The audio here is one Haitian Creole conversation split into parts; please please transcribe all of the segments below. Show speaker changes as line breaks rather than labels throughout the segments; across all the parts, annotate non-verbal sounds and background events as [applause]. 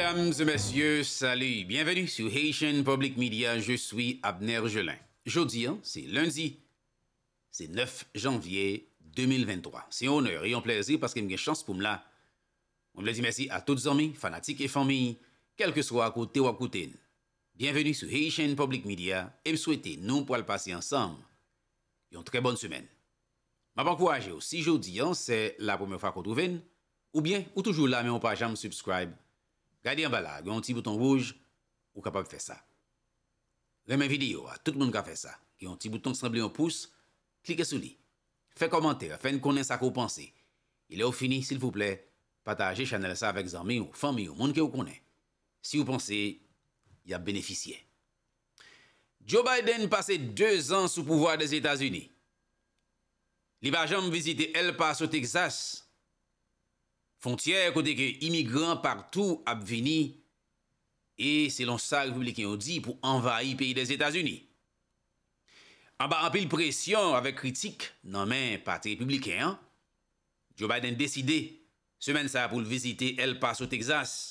Mesdames et messieurs, salut. Bienvenue sur Haitian Public Media. Je suis Abner Gelin. Jeudi, hein, c'est lundi. C'est 9 janvier 2023. C'est un honneur et un plaisir parce qu'il que une chance pour me là. On me dit merci à tous les amis, fanatiques et familles, quel que soit à côté ou à côté. Bienvenue sur Haitian Public Media et me souhaitez nous pour passer ensemble. Une très bonne semaine. M'a j'ai aussi jeudi, hein, c'est la première fois qu'on trouve ou bien, ou toujours là, mais on pas jamais subscribe Gardez en bas là, un petit bouton rouge, ou capable de faire ça. Remets vidéo, à hein. tout le monde qui a fait ça. Qui un petit bouton semblé un pouce, cliquez sur lui. Faites commentaire, faites nous connaître ce que vous pensez. Il est fini, s'il vous plaît, partagez channel ça avec amis ou famille ou monde que vous connaissez. Si vous pensez, il y a bénéficié. Joe Biden passé deux ans sous pouvoir des États-Unis. Il va jamais visiter El Paso, Texas, Fontyer kote ke imigran partou ap vini e se lon sa republikan ou di pou envahi peyi des Etats-Unis. An ba apil presyon avek kritik nan men pati republikan. Joe Biden deside semen sa pou l vizite el pas ou Texas.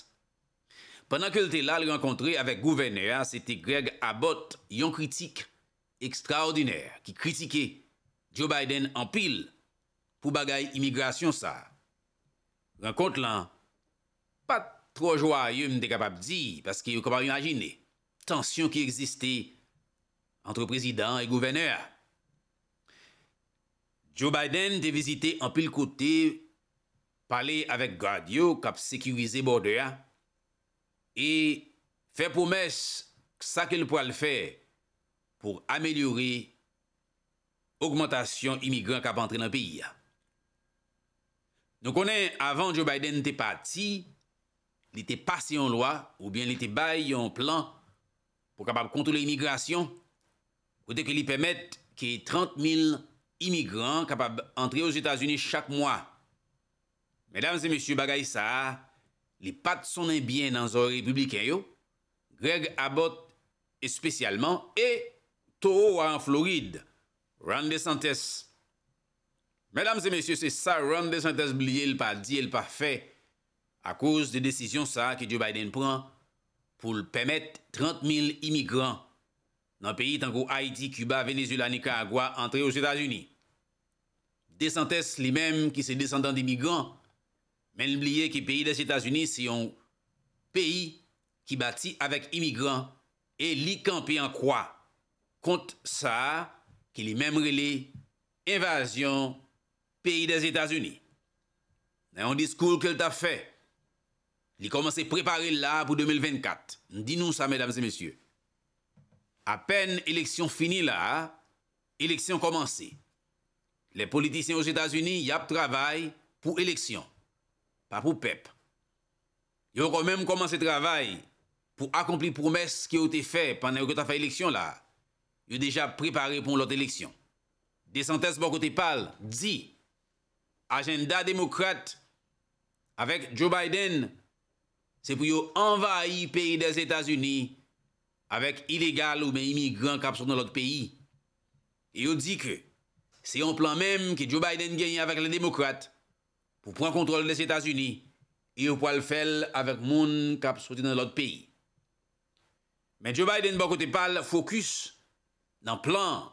Pendan ke l te la l renkontre avek gouverneur, an se te Greg Abbott yon kritik ekstraordiner ki kritike Joe Biden an pil pou bagay imigrasyon sa. Renkont lan, pa tro jwa yon de kapap di, paske yon koma yon ajine, tansyon ki existi entre prezident et gouverneur. Joe Biden de vizite an pil kote, pale avèk gwa diyo kap sekirize bordea, e fè pw mes ksa kel po al fè pou amelyori augmentation imigran kap antre nan piya. Nou konen avan Joe Biden te pati, li te pase yon lwa ou bien li te bay yon plan pou kapab kontrole imigrasyon, kote ke li pemet ke 30.000 imigran kapab antre yo Zeta Zuni chak mwa. Medam se M. Bagay Sa, li pat sonen bien nan zon Republiken yo, Greg Abbott espesyalman, e Toho an Florid, Randesantez. Mesdames et messieurs, se sa ronde desantez blie l pa di l pa fe a kouz de desisyon sa ki Joe Biden pran pou l pemet 30.000 imigran nan peyi tankou Haiti, Cuba, Venezuela ni Kahagwa antre ou Jeta Zuni. Desantez li mem ki se desantan di imigran men blie ki peyi de Jeta Zuni se yon peyi ki bati avek imigran e li kampe an kwa kont sa ki li mem rele evasyon peyi des Etats-Unis. Nè yon diskoul kèl ta fè, li komanse preparè la pou 2024. Ndi nou sa, mèdames et mèsyè. Apen, eleksyon fini la, eleksyon komanse. Le politisyen os Etats-Unis, yap travay pou eleksyon, pa pou pep. Yo kon mèm komanse travay pou akompli promès kè ou te fè panè ou kè ta fè eleksyon la. Yo deja preparè pou lot eleksyon. Desantez mò kote pal, di, agenda demokrate avek Joe Biden se pou yo envahi peyi des Etats-Unis avek ilegal ou men imigran kap sot nan lot peyi. Yo di ke, se yon plan mem ki Joe Biden genye avek le demokrate pou pran kontrol des Etats-Unis yo pou al fel avek moun kap sot nan lot peyi. Men Joe Biden bako te pal fokus nan plan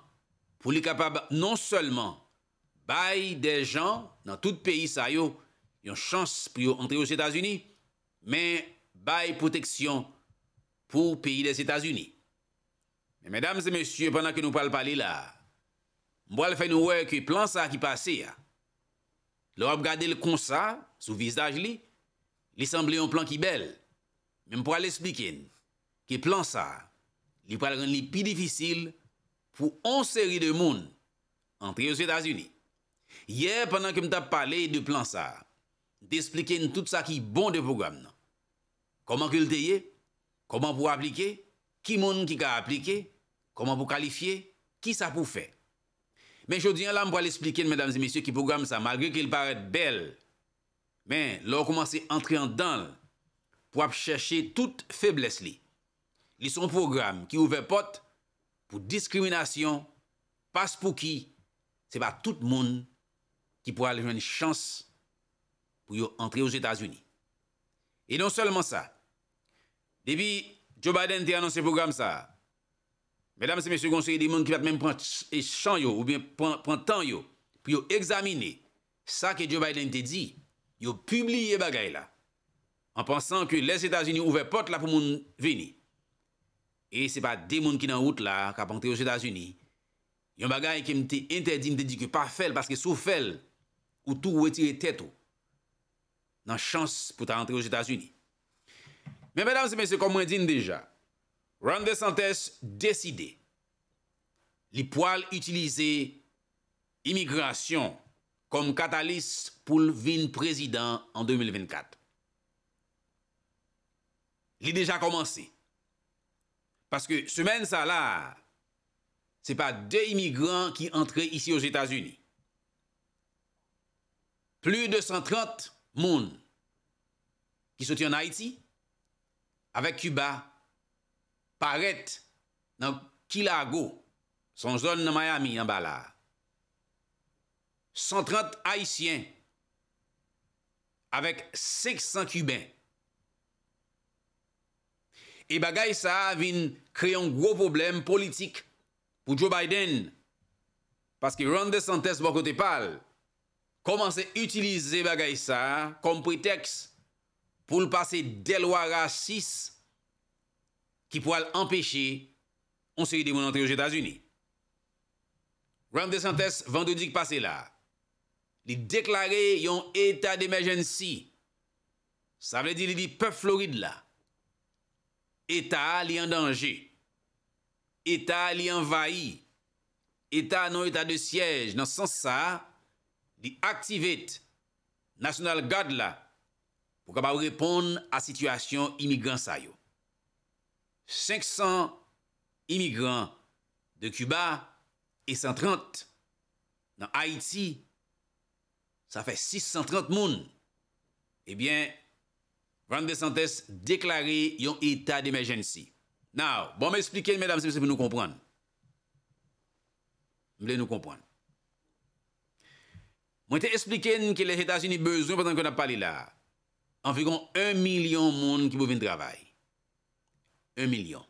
pou li kapab non seulement Bay de jan nan tout peyi sa yo yon chans pou yo antre yo s'Etats-Unis, men bay proteksyon pou peyi de s'Etats-Unis. Men, mèdames et mèsyè, pwana ke nou pal pali la, mwen pal fè nou wè ke plan sa ki pase ya. Lò ap gade l'kon sa sou vizaj li, li sanble yon plan ki bel. Men mwen pal esplikin ki plan sa li pal ren li pi difisil pou an seri de moun antre yo s'Etats-Unis. Yer, panan ki mta pale yi de plan sa, de esplike yi tout sa ki bon de program nan. Koman ki lte ye? Koman pou aplike? Ki moun ki ka aplike? Koman pou kalifiye? Ki sa pou fe? Men chodiyan la m pou al esplike yi, mèdames et messieurs, ki program sa, malgrè ki l paret bel, men lò koman se entri an dan l, pou ap chèche tout febles li. Li son program ki ouve pot pou diskriminasyon, pas pou ki, se pa tout moun qui pourraient avoir une chance pour entrer aux États-Unis. Et non seulement ça, depuis Joe Biden a annoncé le programme ça, mesdames et messieurs, conseillers des gens qui vont même prendre champ ou bien prendre temps pour examiner ça que Joe Biden a dit, ils ont publié bagay là, en pensant que les États-Unis ouvrent porte là pour gens venir. Et ce n'est pas des gens qui sont en route là, qui ont aux États-Unis. Il y a un bagage qui m'était interdit, de dit que pas fait parce que sous fait, ou tou wè tire tèto nan chans pou ta antre ou Zétas-Uni. Men, men, men, se mè se komwen din deja, Rande Santès deside li poal utilize imigrasyon kom katalis pou l'vin prezident an 2024. Li deja komanse. Paske, se men sa la, se pa de imigran ki antre isi ou Zétas-Uni. Plu de 130 moun ki soti an Haiti avek Cuba paret nan Kilago san zon nan Miami an bala. 130 Haitien avek 600 Kuben. E bagay sa avin kreyon gro problem politik pou Joe Biden paske rande santès wakote pal pou Joe Biden komanse utilize bagay sa kom preteks pou l'pase delwa racis ki pou al empeshe on se yi demonantre yo j Etats-Unis. Grandes Santès vande dik pase la. Li deklare yon etat d'emergency. Sa vle di li li pe fleuride la. Etat li en danje. Etat li envahi. Etat non etat de sièj. Nan sans sa, li activate national guard la pou ka pa ou repon a situasyon imigran sa yo. 500 imigran de Cuba e 130 nan Haiti, sa fe 630 moun, e bien, rande de santès deklare yon etat d'emergency. Now, bon me explike, mesdames et messieurs, pou nou kompran. Mle nou kompran. Mwen te espliken ki le Etats-Unis bezon patan kon ap pale la. Anveron 1 milyon moun ki pou vin travay. 1 milyon.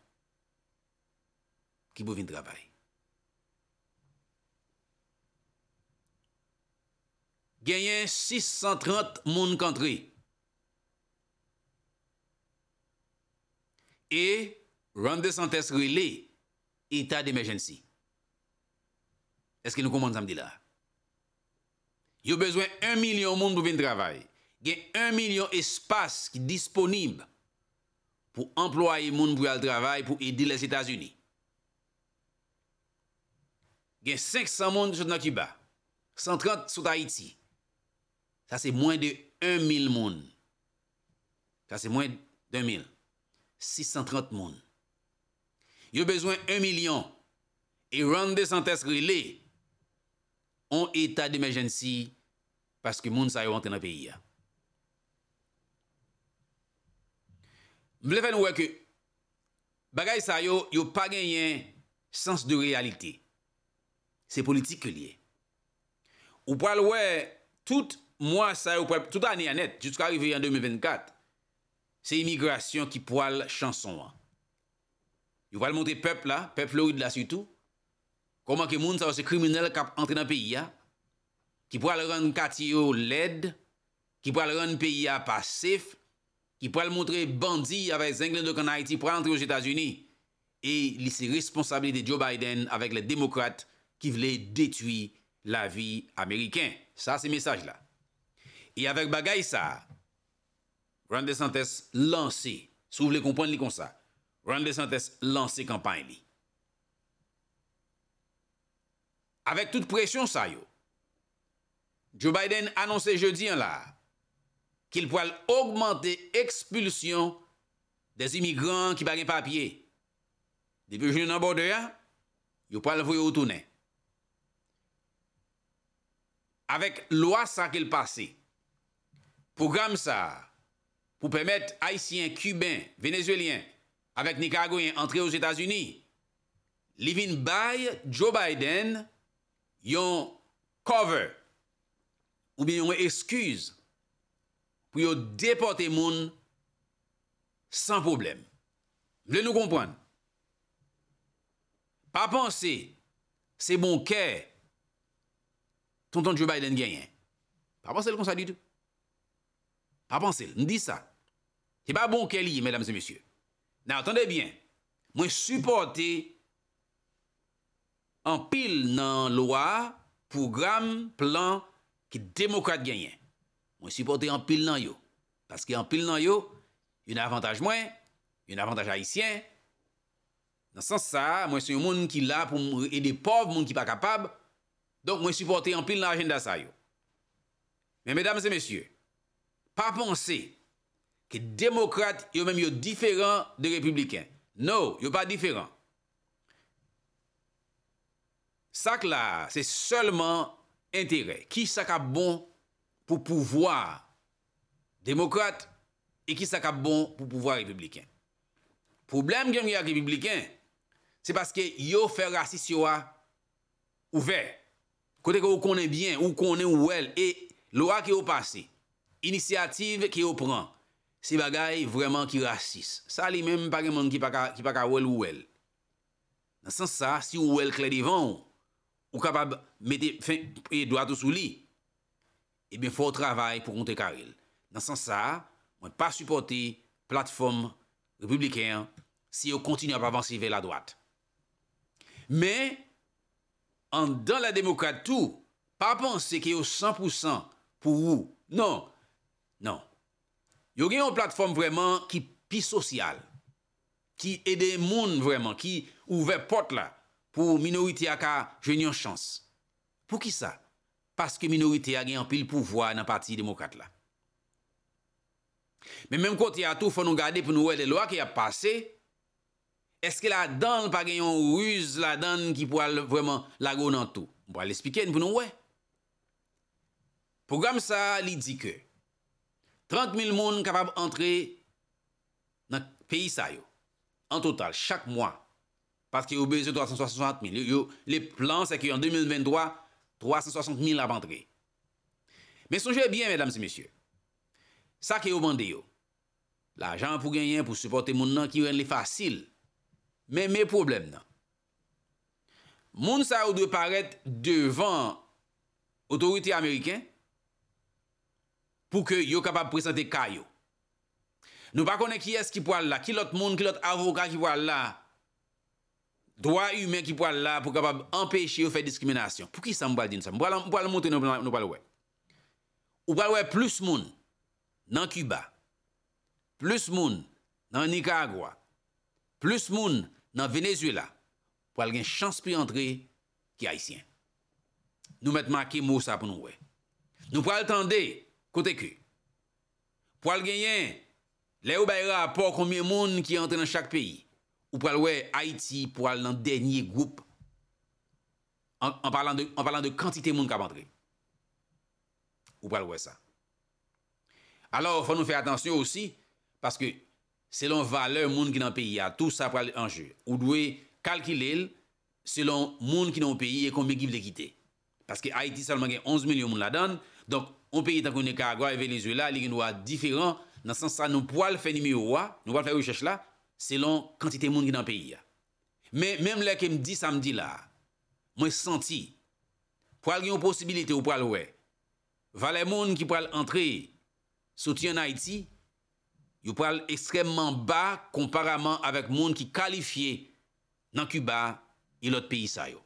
Ki pou vin travay. Ganyen 630 moun kantri. E, rande santes rile, etat d'emergency. Eske nou komande samdi la? Mwen te espliken ki le Etats-Unis bezon Yo bezwen 1 milyon moun pou vin travay. Gen 1 milyon espas ki disponib pou employe moun pou yal travay pou edi les Etats-Unis. Gen 500 moun chot na kiba. 130 sou Tahiti. Sa se mwen de 1 mil moun. Sa se mwen de 1 mil. 630 moun. Yo bezwen 1 milyon e rande santes kri liye etat d'emerjensi paske moun sa yo antre nan peyi ya. Mble fè nou wè kè bagay sa yo, yo pa genyen sens de realite. Se politik ke liye. Ou pwal wè tout mwa sa yo, tout ane anet jouska arrive yon 2024 se imigrasyon ki pwal chanson wè. Yo vwal montre pep la, pep lorid la sutou. Koman ke moun sa va se kriminele kap entre nan peyi ya? Ki pou al ron kati yo led, ki pou al ron peyi ya pasif, ki pou al montre bandi ave zenglen do kan Haiti pou al entre yo Jeta Zuni. E li se responsabili de Joe Biden avek le demokrate ki vle detui la vi Ameriken. Sa se mesaj la. E avek bagay sa, ronde santès lanse, sou vle kompon li kon sa, ronde santès lanse kampany li. avèk tout presyon sa yo. Joe Biden anonsè je di an la ki l pou al augmentè ekspulsyon des imigran ki bagen papye. Di pe jenye nan borde ya, yo pou al vwe otounen. Avèk lwa sa ki l passe, pou gam sa, pou pèmèt haisyen, kuben, venezuelien, avèk Nikago yon antre yo zétazuni, li vin baye Joe Biden anonsè yon cover, ou bi yon wè eskuse, pou yon depote moun, san problem. Mwen nou kompwane. Pa pansè, se bon kè, mwen supporte, ton ton jwé bay den gèyè. Pa pansè l kon sa lüt. Pa pansè l, mwen di sa. Se ba bon kè li, mèdames et mèsyè. Nan, tande bien, mwen supporte, An pil nan loa pou gram plan ki demokrate genyen. Mwen supporte an pil nan yo. Paske an pil nan yo, yon avantage mwen, yon avantage haisyen. Nan sans sa, mwen se yon moun ki la pou mwen edi pov, moun ki pa kapab. Donk mwen supporte an pil nan agenda sa yo. Men, medam se mesye, pa ponse ki demokrate yo menm yo diferan de republiken. No, yo pa diferan. Sak la, se selle man entere. Ki sa ka bon pou pouvoar demokrate e ki sa ka bon pou pouvoar republikan. Problem genm genm republikan se paske yo fe rasis yo a ouve. Kote ke ou konen bien, ou konen ou el, e lo a ki yo pase. Inisiyative ki yo pran. Se bagay vreman ki rasis. Sa li menm pa genm an ki pa ka ouel ouel. Nansan sa, si ouel kledi van ou, ou kapab mède fè e doate sou li, e bè fò wò travay pou kontè karil. Nan san sa, mwen pa supporte platform republikan si yo kontinu ap avansive la doate. Mè, an dan la demokrate tou, pa pansè ki yo 100% pou wou. Non, non. Yo gen yon platform vreman ki pi sosyal, ki edè moun vreman, ki ouve pot la. pou minorite a ka jwen yon chans. Pou ki sa? Paske minorite a gen yon pil pouvoi nan pati demokat la. Men menm konti a tou, foun nou gade pou nou wey de loa ki a pase, eske la dan pa gen yon ruz la dan ki pou al vreman lago nan tou? Mpou al esplike yon pou nou wey. Pou gam sa, li di ke, 30.000 moun kapab antre nan peyi sa yo. An total, chak mwa, Paske yo beze 360.000. Yo, yo, le plan seke yo en 2023, 360.000 la bandre. Men sonje bien, mesdames et messieurs. Sa ke yo bande yo. L'ajan pou genyen, pou supporte moun nan ki ren li fasil. Men, men problem nan. Moun sa ou de paret devant otorite Ameriken pou ke yo kapab prese de kayo. Nou pa kone kies ki po al la, ki lot moun, ki lot avoka ki po al la Dwa yu men ki pou al la pou kapab empèche ou fè diskriminasyon. Pou ki sa mou bal di nou sa? Mou bal mouten nou bal wè. Ou bal wè plus moun nan Cuba, plus moun nan Nika Agwa, plus moun nan Venezuela, pou al gen chans pou y entre ki haisyen. Nou met maki mou sa pou nou wè. Nou pal tende kote ke. Po al gen yen, le ou bayra pou akomye moun ki y entre nan chak peyi. Ou pral wè Haiti pral nan denye goup an palan de kantite moun kapantre. Ou pral wè sa. Alors, fò nou fè atensyon osi, paske selon valeur moun ki nan peyi a, tout sa pral anjou. Ou dwe kalkile l, selon moun ki nan peyi e kon me giv l ekite. Paske Haiti salman gen 11 milyon moun la dan, donk, an peyi tanko ne Karagwa e Venezuela li gen wè diferan, nan sansa nou pral fè nimi wè, nou pral fè wè chèch la, selon kantite moun ki nan peyi ya. Men, menm lè ke mdi samdi la, mwen senti, pou al gen yon posibilite ou pou al wè, valè moun ki pou al entre soti yon Haiti, yon pou al ekstremman ba komparaman avèk moun ki kalifiye nan Cuba yon lot peyi sa yo.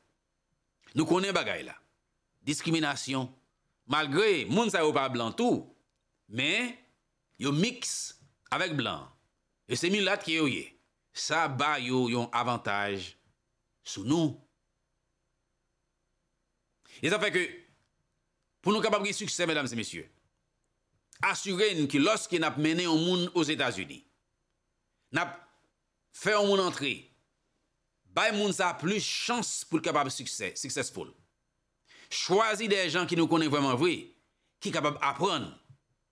Nou konen bagay la, diskriminasyon, malgre moun sa yo pa blan tou, men, yon mix avèk blan, E se mi lat ki yo ye, sa ba yo yon avantaj sou nou. E sa feke, pou nou kapabri suksè, mesdames et messieurs, asyren ki loske nap menè yon moun os Etats-Unis, nap fè yon moun antre, bay moun sa plus chans pou kapabri suksè, suksèspoul. Chwazi de jan ki nou konè vwèman vwi, ki kapab apren,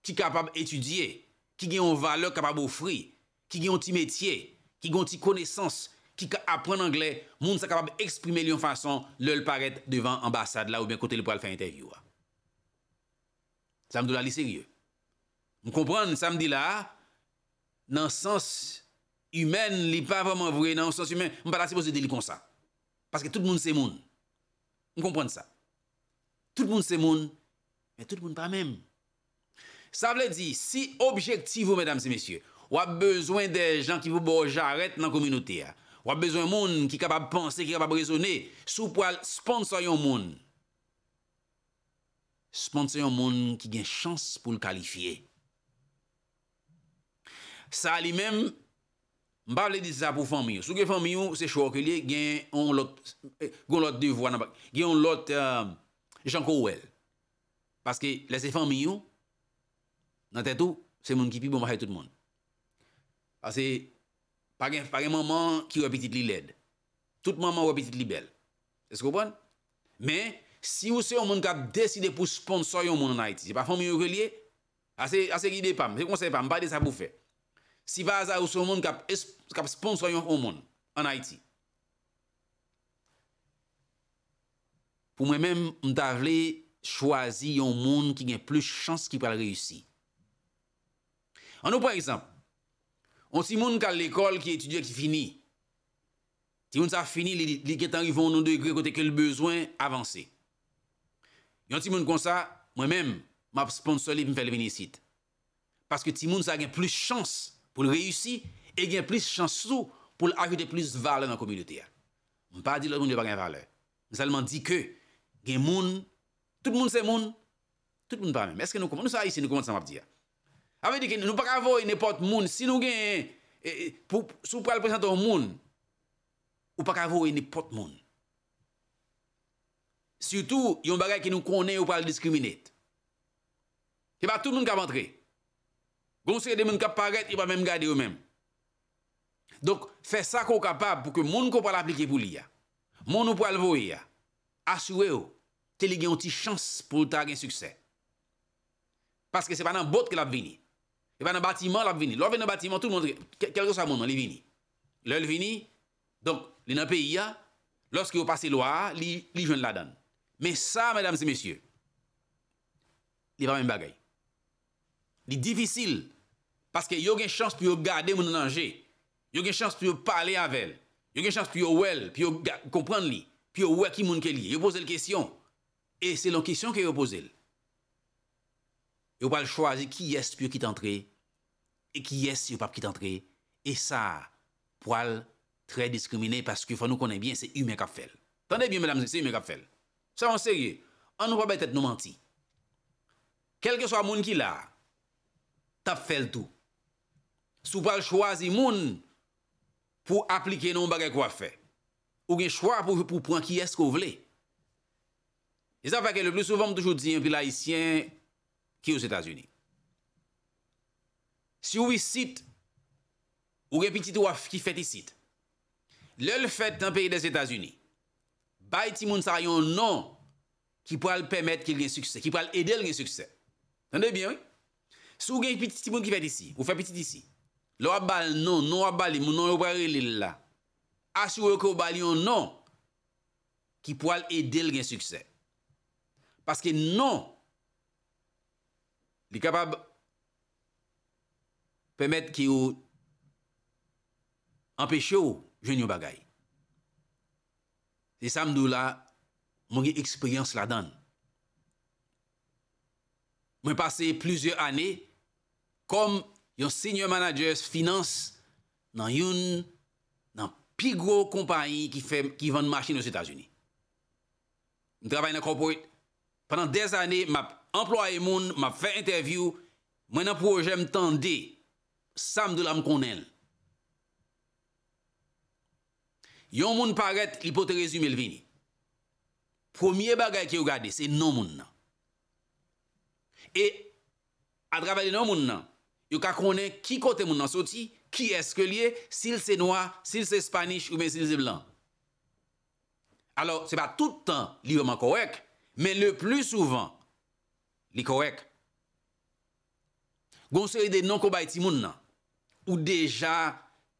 ki kapab etudye, ki gen yon vale kapab ou fri, ki gyon ti metye, ki gyon ti konesans, ki ka apren angle, moun sa kapab eksprime li yon fason lèl paret devan ambasade la ou bien kote lèl pou al fè intervywa. Sa mdou la li seryè. Mou kompran, sa mdou la, nan sens ymen li pa vaman vwe, nan sens ymen, mou pata si moun se deli kon sa. Paske tout moun se moun. Mou kompran sa. Tout moun se moun, men tout moun pa mèm. Sa mdou la di, si objektivo, mèdames et messieurs, mèdames et messieurs, Wap bezwen de jan ki pou bojarete nan kominote ya. Wap bezwen moun ki kabab panse, ki kabab rezone, sou pwal sponsor yon moun. Sponsor yon moun ki gen chans pou l kalifiye. Sa li men, mbavle dit sa pou fanmiyo. Sou gen fanmiyo, se chou akilie, gen yon lot, gen yon lot de vwa nan bak. Gen yon lot, gen euh, yon lot de chan ko wèl. Paske lese fanmiyo, nan tè tou, se moun ki pi pou bon mbavle tout moun. Ase, pa gen maman ki wapitit li led. Tout maman wapitit li bel. Eskopon? Men, si ou se yon moun kap deside pou sponsor yon moun an Haiti, se pa fom yon relye, ase ki de pam, se kon se pam, ba de sa pou fe. Si vaza ou se yon moun kap sponsor yon moun an Haiti, pou mwen men mta vle chwazi yon moun ki gen plus chans ki pal reyusi. An nou pre exemple, On ti moun ka l'ekol ki etudye ki fini. Ti moun sa fini li ketan rivon nou de gre kote ke l'bezwen avanse. Yon ti moun kon sa, mwen mèm m ap sponsoli pou m fèl vini sit. Paske ti moun sa gen plus chans pou l reyusi e gen plus chans sou pou l akute plus vale nan komilite ya. Moun pa di lò moun yo pa gen vale. Moun salman di ke gen moun, tout moun se moun, tout moun pa mèm. Mèske nou sa a yisi nou komon sa m ap di ya. Ame di ki nou pa kavoye nepot moun, si nou gen e, e, sou pral prezento moun, ou pa kavoye nepot moun. Soutou, yon bagay ki nou konen ou pral diskriminete. Se pa tout moun ka mantre, goun se de moun ka paret, yon pa menm gade yo menm. Donk, fe sa ko kapab pou ke moun ko pral aplike pou li ya, moun ou pral voye ya, aswe yo, te li gen yon ti chans pou ta gen sukset. Paske se pa nan bot ke la vini, E pa nan batiman, l ap vini. Lò vè nan batiman, tout moun, kel do sa moun an, li vini. Lò l vini, donk, li nan peyi ya, lòs ki yo pase lwa, li jwen la dan. Men sa, mèdames et mèsyè, li pa mè bagay. Li difisil, paske yo gen chans pou yo gade moun nan anje, yo gen chans pou yo pale avèl, yo gen chans pou yo wèl, pou yo kompran li, pou yo wè ki moun ke li. Yo pose l kèsyon, e se l an kèsyon ki yo pose l. yo pal chwazi ki yes pyo kit antre, e ki yes yo pap kit antre, e sa pal tre diskrimine, paske fwa nou konen bien, se yume kap fel. Tande bien, menamzi, se yume kap fel. Se yon serye, an nou pa bay tet nou manti. Kelke swa moun ki la, tap fel tou. Sou pal chwazi moun, pou aplike nou bagay kwa fe. Ou gen chwa pou pran ki yes kou vle. E sa pa ke le plus souvan m toujou di, yon pilay siyen, Ki ou s'Etats-Unis. Si ou yi sit, ou gen pitit waf ki fet yi sit, lè l'fet tanpe yi des Etats-Unis, bay timoun sar yon nan ki pou al pemèt ki gen sukse, ki pou al edel gen sukse. Tande bien, oui? Si ou gen pitit timoun ki fet yi sit, ou fe pitit yi sit, lè wabal nan, nan wabal yi, moun nan wabal yi lè lè la, as yi wakou wabal yon nan, ki pou al edel gen sukse. Paske nan, li kapab pemèt ki ou empèche ou joun yon bagay. Se samdou la, moun gen eksperyans la dan. Moun passe plouzyor anè, kom yon senior manager finance nan yon nan pi gro kompany ki vann machin nou s'Etats-Unis. Moun travay nan kropoyt. Pendan dez anè, map Amplwa e moun, ma fe interview, mwen ap wajem tan de, sam do la m konen. Yon moun paret, li poter resumel vini. Premier bagay ki yo gade, se non moun nan. E, adravali non moun nan, yo ka konen ki kote moun nan soti, ki eske liye, sil se noa, sil se spanish, ou men sil se blan. Alors, se pa toutan, li yo man kowek, men le plu souvan, Li korek. Gon se yede nan koba iti moun nan, ou deja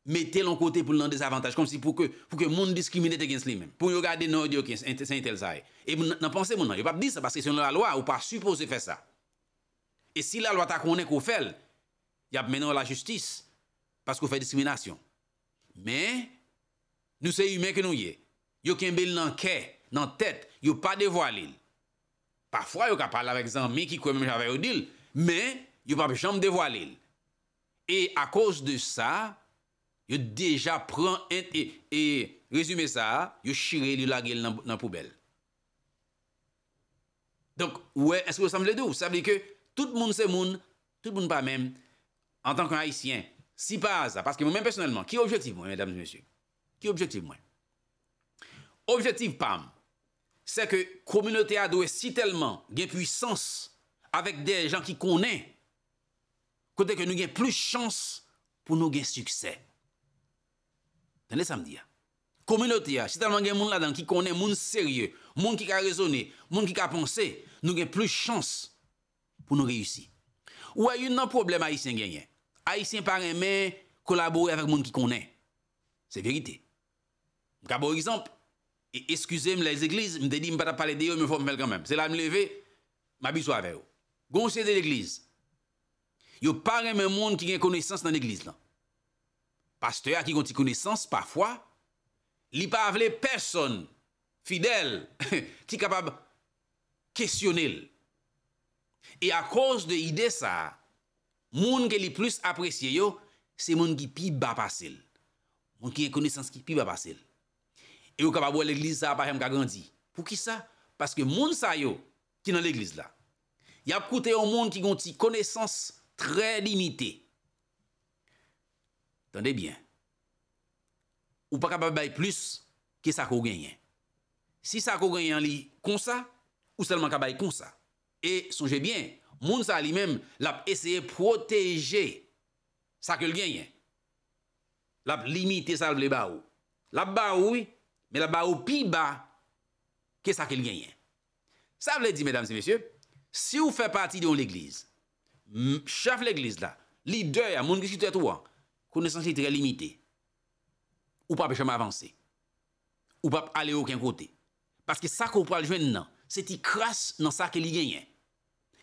mette lankote pou nan dezavantaj, kon si pou ke moun diskriminete gen sli men, pou yo gade nan yo gen sen tel zaye. E moun nan panse moun nan, yo pap di sa, paske se yon nan la lwa, yo pa suppose fe sa. E si la lwa ta konen kou fel, ya menon la justis, paske ou fe diskriminasyon. Men, nou se yu men ke nou ye, yo kembel nan ke, nan tet, yo pa devwa li l. Parfwa yo ka pala vek zan mi ki kwen mwen javè yon dil, men, yo pape chan mde voalil. E a kous de sa, yo deja pran ente, e rezume sa, yo shire li lagel nan poubel. Donk, wè, espo samle dou, sabli ke, tout moun se moun, tout moun pa men, an tank an haisyen, si pa aza, paske mwen men personelman, ki objektiv mwen, ki objektiv mwen. Objektiv pam, Se ke komunote a do e si telman gen puissance avèk de jan ki konen, kote ke nou gen plus chans pou nou gen suksè. Tende sa m di ya? Komunote a, si telman gen moun ladan ki konen moun serye, moun ki ka rezonè, moun ki ka ponse, nou gen plus chans pou nou reyusi. Ou a yon nan problem Aisyen genyen. Aisyen parèmè kolaborè avèk moun ki konen. Se verite. Mkabo exemple, E eskusem lez eglize, mde di mpa ta pale deyo, mwen fòm mel kwa mèm. Se la mle ve, mabi sou ave yo. Gon chede l'eglize. Yo parem e moun ki gen koneysans nan eglize lan. Pasteur a ki gonti koneysans, pafwa, li pa avle person, fidel, [laughs] ki kapab kesyonel. E a konj de ide sa, moun ke li plus apresye yo, se moun ki pi bapasel. Moun ki gen koneysans ki pi bapasel. E yo kapabwe l'Eglise sa aparem ka gandhi. Pou ki sa? Paske moun sa yo ki nan l'Eglise la. Yap koute yon moun ki gonti konesans tre limiti. Tande bien. Ou pa kapabwe bay plus ki sa kou genyen. Si sa kou genyen li konsa, ou selman kapabwe konsa. E sonje bien, moun sa li men lap eseye proteje sa ke l'genyen. Lap limiti salve le baou. Lap baoui Mè la ba ou pi ba ke sa ke li genyen. Sa vle di, mèdames et mèsyè, si ou fè pati diyon l'Eglise, mè chèf l'Eglise la, li dè ya, moun ki chitè tou an, kou nè sensi ti gen limitè, ou pa pe chèm avansè, ou pa pe ale ou ken kote. Paske sa ko pral jwen nan, se ti kras nan sa ke li genyen.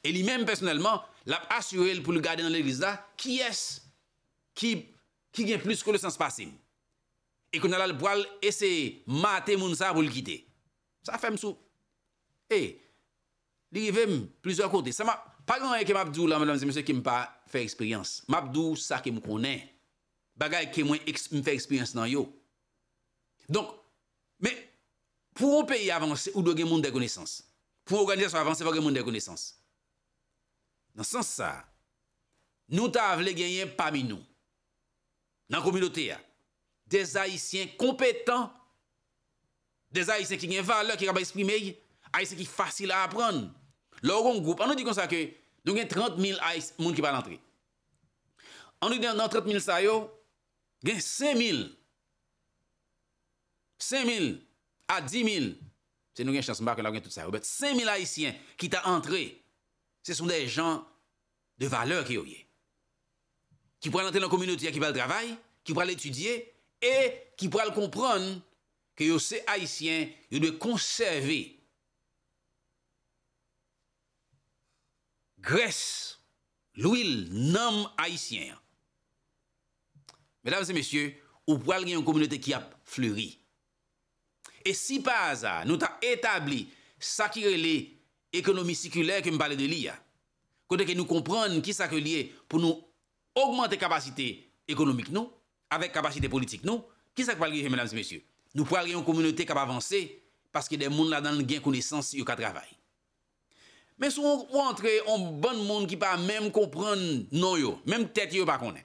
E li mèm personèlman, la ap asurèl pou li gade nan l'Eglise la, ki es, ki gen plus kou le sens pasim? E kon nalal boal ese maten moun sa pou likide. Sa fe msou. E, li vèm plizor kote. Sa ma, pa gen yon yon ke mabdou la mèlèm se mse ke m pa fè eksperyans. Mabdou sa ke m konen. Bagay ke m fè eksperyans nan yo. Donk, mè, pou ou pe y avanse ou do gen moun dekounesans. Pou ou ganye yon avanse ou do gen moun dekounesans. Nan sens sa, nou ta avle genyen pami nou. Nan komilote ya. Des aisyen kompetant, des aisyen ki gen vale, ki rabay esprimey, aisyen ki fasil a apron. Loro ngoup, anou di kon sa ke, nou gen 30.000 aisyen moun ki pa lantre. Anou di nan 30.000 sa yo, gen 5.000. 5.000 a 10.000. Se nou gen chans mba ke la gen tout sa yo. 5.000 aisyen ki ta antre, se son de jen de valeur ki yo ye. Ki pou alantre nan kominyoti ya ki pa l travay, ki pou alantre nan kominyoti ya ki pa l travay, e ki pral kompran ke yo se Haitien yo dwe konserve Gres l'ouil nam Haitien. Medam se mesye, ou pral gen yon komunite ki ap fluri. E si pa aza nou ta etabli sakire li ekonomi sikuler ke mbale de li ya, kote ke nou kompran ki sakire li pou nou augmente kapasite ekonomik nou, avèk kapasite politik nou, ki sa kwa pal geje, mèdames mèsyo, nou pwa reyon koumounote kap avanse, paske de moun la dan gen kounesansi yo ka travay. Mè sou ou antre, ou bon moun ki pa mèm koupran nou yo, mèm tèt yo pa konen.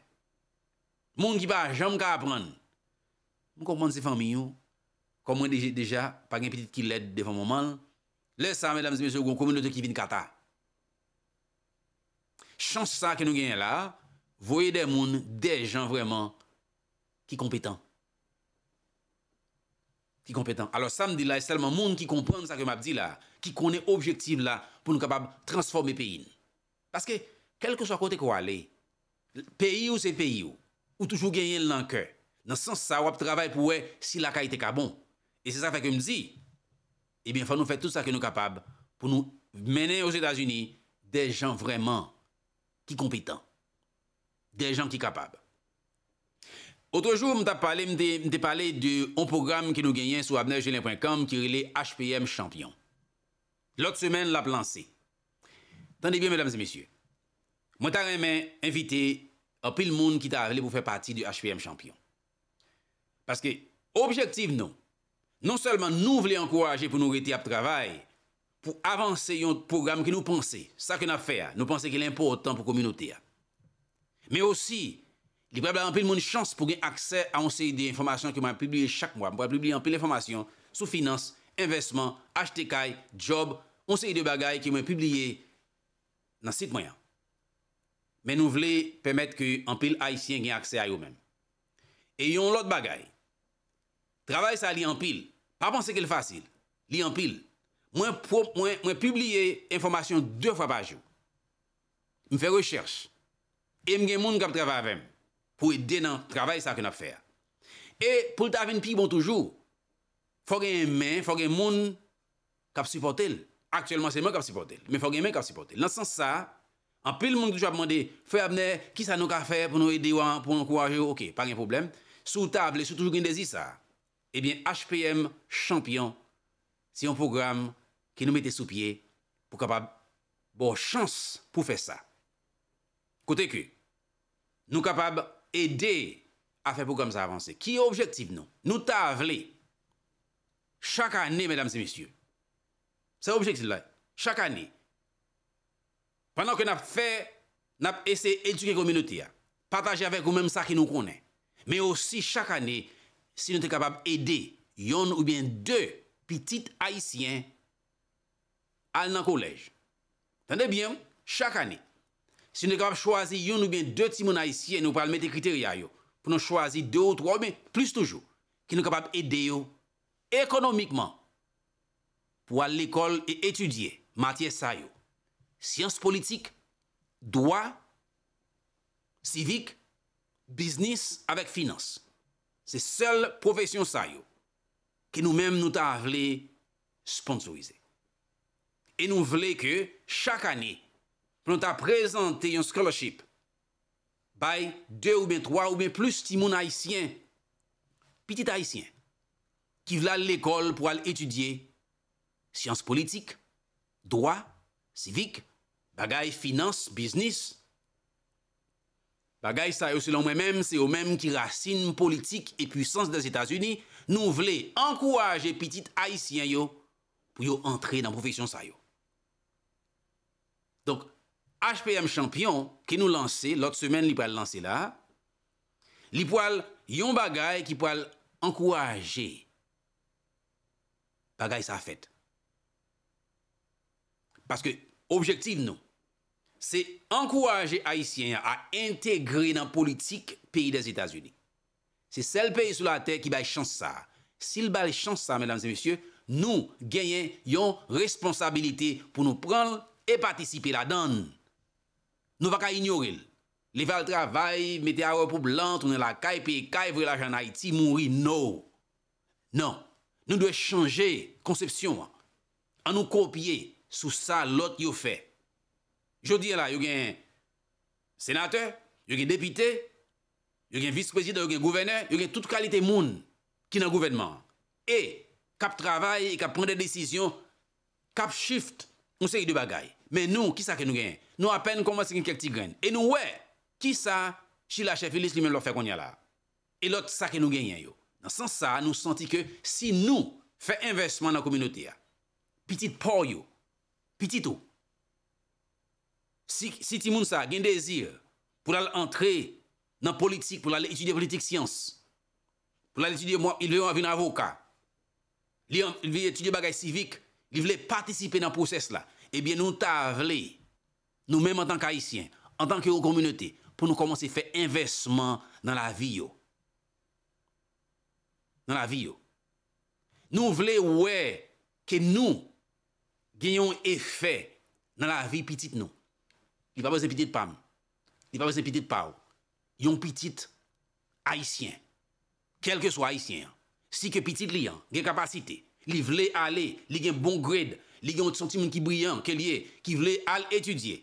Moun ki pa jom ka apran, mèm koupran se fami yo, koumwen deja, pagnè piti ki led defan mouman, lè sa mèdames mèsyo, koumounote ki vin kata. Chans sa ki nou gen la, voye de moun, de jan vreman qui compétent. Qui compétent. Alors, ça me dit là, c'est seulement monde qui comprend ça que m'a dit là, qui connaît objectif là pour nous capable transformer pays. Parce que, quel que soit côté qu'on aller, pays ou c'est pays ou, toujours gagner le cœur. Dans le sens, ça, on travaille pour si la qualité est bon. Et c'est ça fait que me dit, eh bien, il faut nous faire tout ça que nous sommes capables pour nous mener aux États-Unis des gens vraiment qui compétents, des gens qui sont capables. Otrojou m te pale, m te pale di yon program ki nou genyen sou AbnerGelin.com ki rele HPM Champion. Lot semen l ap lanse. Tande bi, mèdames et messieurs, m te remè invite apil moun ki ta rele pou fè pati di HPM Champion. Paske, objektiv nou, non, non selman nou vle ankouraje pou nou rete ap travay, pou avanse yon program ki nou pense, sa kè na fè a, nou pense ki lè important pou kominote a. Mè osi, Li pou ap la anpil moun chans pou gen akse a onseye de informasyon ki mwen ap publie chak mwa. Mwen ap publie anpil informasyon sou finance, investman, achete kay, job, onseye de bagay ki mwen ap publie nan sit mwen ya. Men nou vle pemet ke anpil ayisyen gen akse a yo men. E yon lot bagay. Travay sa li anpil. Pa pwense ke l fasil. Li anpil. Mwen ap publie informasyon dwe fwa pa jou. Mwen fwe recherch. E mwen gen moun kap travavem. pou edè nan travèl sa kè nan fèr. E pou l'ta avèn pi bon toujou, fò gen men, fò gen moun kap supportèl. Aktuellement, se mè kap supportèl, men fò gen men kap supportèl. Nansans sa, an pèl moun ki jwa ap mwande, fè abne, ki sa nou ka fè, pou nou edè wan, pou nou kwa jè, ok, pa gen poublem. Sou tab, lè sou toujou gen desi sa, ebyen HPM champion, si yon program ki nou mette sou piye, pou kapab, bo chans pou fè sa. Kote ki, nou kapab, Ede a fe pou gam sa avanse. Ki objektiv nou? Nou ta avle. Chak ane, mèdames et messieurs. Sa objektiv la. Chak ane. Panan ke nap fe, nap ese eduke kominuti ya. Pataje avek ou mèm sa ki nou konen. Mè osi chak ane, si nou te kapab ede yon ou bien de pitit haisyen al nan kolej. Tande bien? Chak ane. Se nou kapap chwazi yon nou ben de ti moun a yisi e nou pral mette kriteriya yo pou nou chwazi de ou tro, mè plus toujou, ki nou kapap ede yo ekonomikman pou al l'ekol et etudye matye sa yo. Sians politik, doa, sivik, biznis, avek finans. Se sel profesyon sa yo ki nou mèm nou ta avle sponsorize. E nou vle ke chak ane pou nou ta prezante yon scholarship bay 2 oube 3 oube plus timoun haisyen piti haisyen ki vla l'ekol pou al etudye siyans politik, doa, sivik, bagay finans, biznis. Bagay sa yo selon mwen men, se yo men ki rasin politik e pwisans dan Etasuni, nou vle ankouaje piti haisyen yo pou yo antre nan profesyon sa yo. Donk, HPM champion qui nous lancer l'autre semaine, il le lancer là. Il poil yon bagay qui peut encourager. Bagay ça fait. Parce que objectif nous, c'est encourager haïtiens à intégrer dans la politique pays des États-Unis. C'est seul pays sur la terre qui le chance ça. S'il le chance ça mesdames et messieurs, nous gagnons une responsabilité pour nous prendre et participer là la Nou va ka ignoril. Le val travay, mete a wèpou blant, ou ne la kay pe kay vwe la janay ti mouri nou. Non. Nou dwe chanje konsepsyon an. An nou kopye sou sa lot yo fè. Jodi la, yo gen senate, yo gen depite, yo gen vice-preside, yo gen gouverneur, yo gen tout kalite moun ki nan gouverneur. E, kap travay, kap prende desisyon, kap shifte. Nou se yi de bagay. Men nou, ki sa ke nou genyen? Nou apen konwansi gen kèk ti gen. E nou wè, ki sa, shi la chef ilis li men lò fe kwenye la. E lot sa ke nou genyen yo. Nan san sa, nou santi ke, si nou fe investman nan kominote ya, pitit por yo, pitit ou. Si ti moun sa gen dezir, pou lal entre nan politik, pou lal etudye politik siyans, pou lal etudye, pou lal etudye mwen avokat, li etudye bagay sivik, ki vle patisipe nan proses la, ebyen nou ta vle, nou menm an tan ki Haitien, an tan ki ou komunite, pou nou komanse fè investman nan la vi yo. Nan la vi yo. Nou vle wè, ke nou, genyon efè, nan la vi pitit nou. Ni pa wè se pitit pa m, ni pa wè se pitit pa ou, yon pitit Haitien. Kel ke sou Haitien, si ke pitit li an, gen kapasite, Li vle ale, li gen bon gred, li gen wot sotimoun ki bryan ke liye, ki vle al etudye.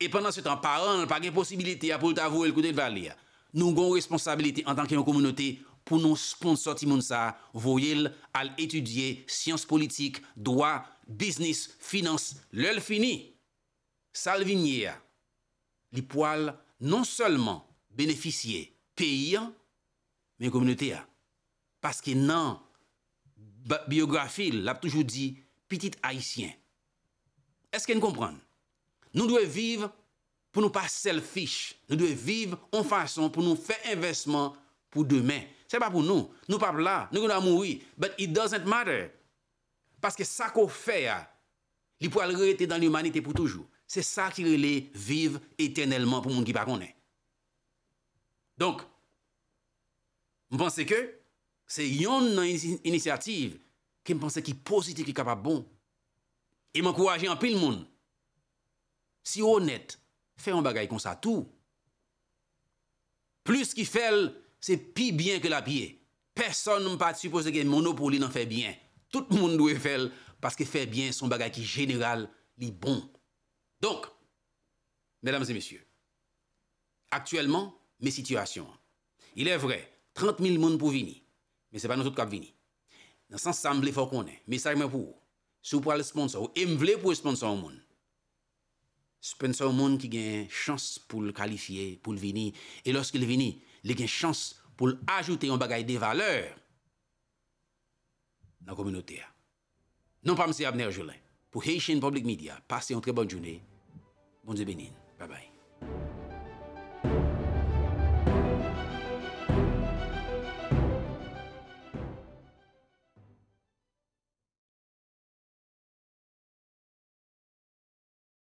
E pandan se tan, pa an, pa gen posibilite a pou lta vwe l koude l valye. Nou goun responsabilite an tanken yon komunote pou nou sponsor timoun sa, vwe yel al etudye, siyans politik, dwa, biznis, finans, l el fini. Salvinye a, li poal non selman beneficye peyi an, men komunote a. Paske nan... biografil, l ap toujou di, pitit haisyen. Eske nou kompran? Nou dwe vive pou nou pa selfish. Nou dwe vive on fason pou nou fe investman pou demen. Se pa pou nou, nou pa pou la, nou kon a mouwi. But it doesn't matter. Paske sa ko fe ya, ah, li pou al rete dan l'umanite pou toujou. Se sa ki li vive etenelman pou moun ki pa konen. Donk, mwen pense ke, Se yon nan inisiyative, ke m'pense ki pozite ki kapap bon, e m'ankouwaje an pil moun. Si honet, fe yon bagay kon sa tou, plus ki fel, se pi bien ke la piye. Person nou m'pate suppose ke monopoli nan fe bien. Tout moun nou e fel, paske fe bien son bagay ki general li bon. Donk, mesdames et messieurs, aktuellement, me situasyon, il e vre, 30 mil moun pou vini, Men se pa nou tout kap vini. Nan san samble fò konè. Mè saj mè pou ou. Sou pou al sponsor ou m vle pou sponsor moun. Sponsor moun ki gen chans pou l kalifiye, pou l vini. E loske l vini, le gen chans pou l ajoute yon bagay de valeur. Nan kominote a. Non pa mse apne a joulè. Pou hei chen public media. Pase yon tre bon jounè. Bon zè benin. Ba bay.